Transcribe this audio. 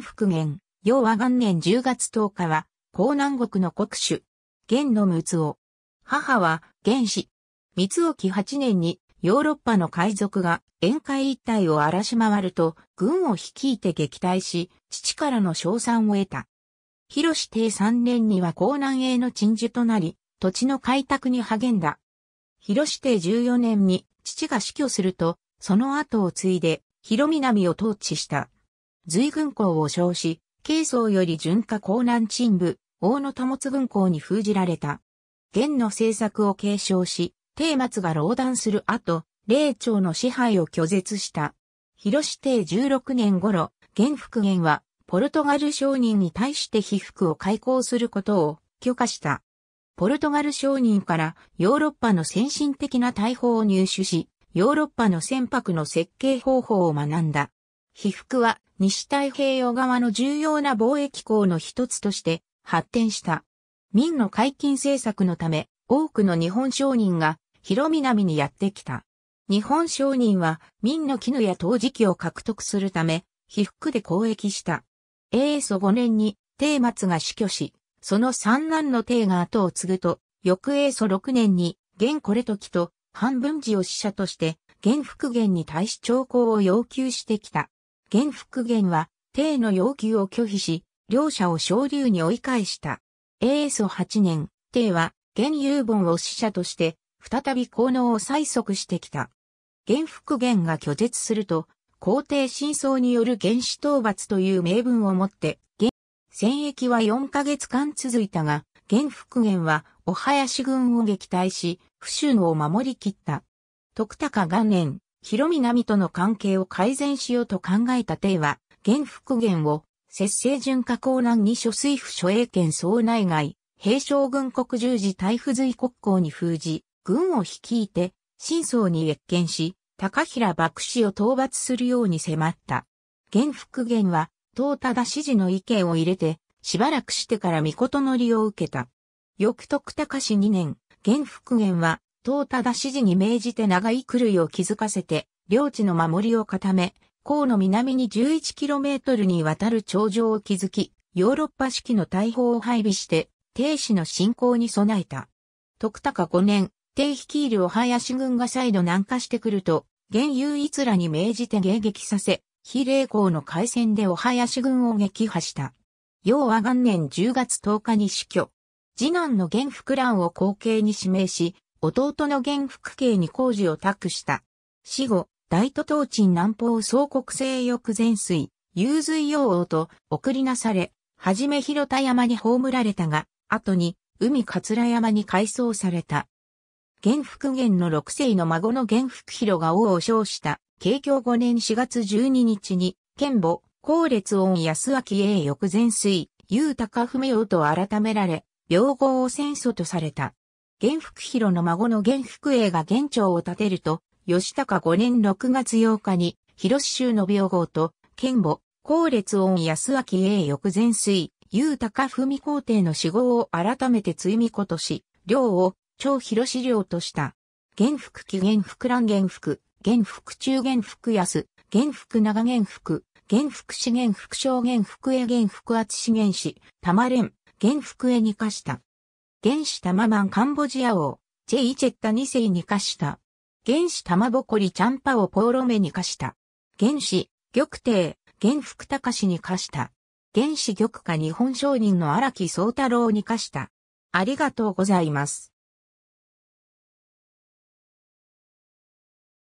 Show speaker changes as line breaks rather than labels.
復元、要和元年10月10日は、江南国の国主、元の睦夫。母は、元氏。三沖8年に、ヨーロッパの海賊が沿海一帯を荒らし回ると、軍を率いて撃退し、父からの賞賛を得た。広志帝3年には江南への鎮守となり、土地の開拓に励んだ。広志帝14年に父が死去すると、その後を継いで、広南を統治した。随軍港を称し、軽装より順化江南鎮部、大野保津軍港に封じられた。元の政策を継承し、定末が老断する後、霊長の支配を拒絶した。広志帝16年頃、元復元は、ポルトガル商人に対して被服を開港することを許可した。ポルトガル商人からヨーロッパの先進的な大砲を入手し、ヨーロッパの船舶の設計方法を学んだ。被服は西太平洋側の重要な貿易港の一つとして発展した。民の解禁政策のため、多くの日本商人が広南にやってきた。日本商人は民の絹や陶磁器を獲得するため、被服で交易した。英祖5年に、帝松が死去し、その三男の帝が後を継ぐと、翌英祖6年に、現これ時と、半分時を使者として、現復元に対し兆候を要求してきた。元復元は、帝の要求を拒否し、両者を昇竜に追い返した。英祖8年、帝は、元遊本を使者として、再び効能を催促してきた。元復元が拒絶すると、皇帝真相による原始討伐という名分をもって、戦役は4ヶ月間続いたが、元復元は、お林軍を撃退し、不州を守り切った。徳高元年、広南との関係を改善しようと考えた帝は、元復元を、節制順化江南に諸水府諸英県総内外、平昌軍国十字大付随国交に封じ、軍を率いて、真相に越見し、高平幕氏を討伐するように迫った。元復元は、東忠支持の意見を入れて、しばらくしてから御事の利を受けた。翌徳高氏2年、元復元は、藤忠指示に命じて長い狂いを気づかせて、領地の守りを固め、港の南に 11km にわたる頂上を築き、ヨーロッパ式の大砲を配備して、帝氏の侵攻に備えた。徳高5年、帝率いるお林軍が再度南下してくると、現有一らに命じて迎撃させ、比例港の海戦でお林軍を撃破した。要は元年10月10日に死去。次男の元福蘭を後継に指名し、弟の元福慶に工事を託した。死後、大都東鎮南方総国西翼前水、融水洋王と送りなされ、はじめ広田山に葬られたが、後に海桂山に改装された。元福元の六世の孫の元福広が王を称した、慶教五年四月十二日に、剣母、高烈恩安明英翼前水、雄高文夫と改められ、病号を戦祖とされた。元福広の孫の元福栄が元朝を建てると、吉高5年6月8日に、広州の病号と、剣母、高烈恩安明栄翌前水、雄高文皇帝の死亡を改めて追味ことし、領を、超広資領とした。元福期元福乱元福、元福中元福安、元福長元福、元福資源福小元福栄元福厚資源氏、玉連、元福栄に化した。原始タマンカンボジア王、チェイチェッタ2世に課した。原始玉ぼこりチャンパをポーロメに課した。原始、玉帝、玄福隆に課した。原始玉下日本商人の荒木宗太郎に課した。ありがとうございます。